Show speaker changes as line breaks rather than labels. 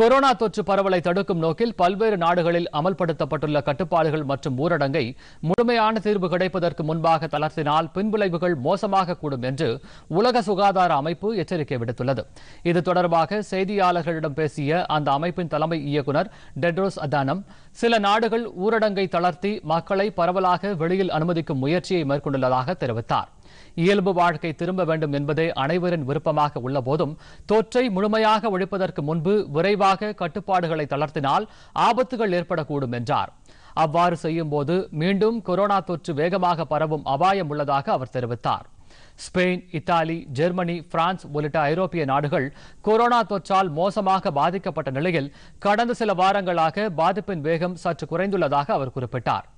corona தொற்று பரவலை தடுக்கும் நோக்கில் பல்வேறு நாடுகளில் அமல்படுத்தப்பட்டுள்ள கட்டுப்பாடுகள் மற்றும் ஊரடங்கை முழுமையான தீர்வு கிடைப்பதற்கு முன்பாக தளர்த்தினால் பின்விளைவுகள் மோசமாக கூடும் என்று உலக சுகாதார அமைப்பு எச்சரிக்கை விடுத்துள்ளது இது தொடர்பாக செய்தியாளர்களிடம் பேசிய அந்த அமைப்பின் தலைமை இயக்குநர் டெட்ரோஸ் அதானம் சில நாடுகள் ஊரடங்கை தளர்த்தி மக்களை பரவலாக வெளியில் அனுமதிக்கும் முயற்சியை மேற்கொண்டுள்ளதாக தெரிவித்தார் இயல்பு வாழ்க்கை திரும்ப வேண்டும் என்பதே அனைவரின் விருப்பமாக உள்ளபோதும் தொற்றை முழுமையாக ஒழிப்பதற்கு முன்பு விரைவாக கட்டுப்பாடுகளை தளர்த்தினால் ஆபத்துகள் ஏற்படக்கூடும் என்றார் அவ்வாறு செய்யும்போது மீண்டும் கொரோனா தொற்று வேகமாக பரவும் அபாயம் உள்ளதாக அவர் தெரிவித்தார் ஸ்பெயின் இத்தாலி ஜெர்மனி பிரான்ஸ் உள்ளிட்ட ஐரோப்பிய நாடுகள் கொரோனா தொற்றால் மோசமாக பாதிக்கப்பட்ட நிலையில் கடந்த சில வாரங்களாக பாதிப்பின் வேகம் சற்று குறைந்துள்ளதாக அவர் குறிப்பிட்டார்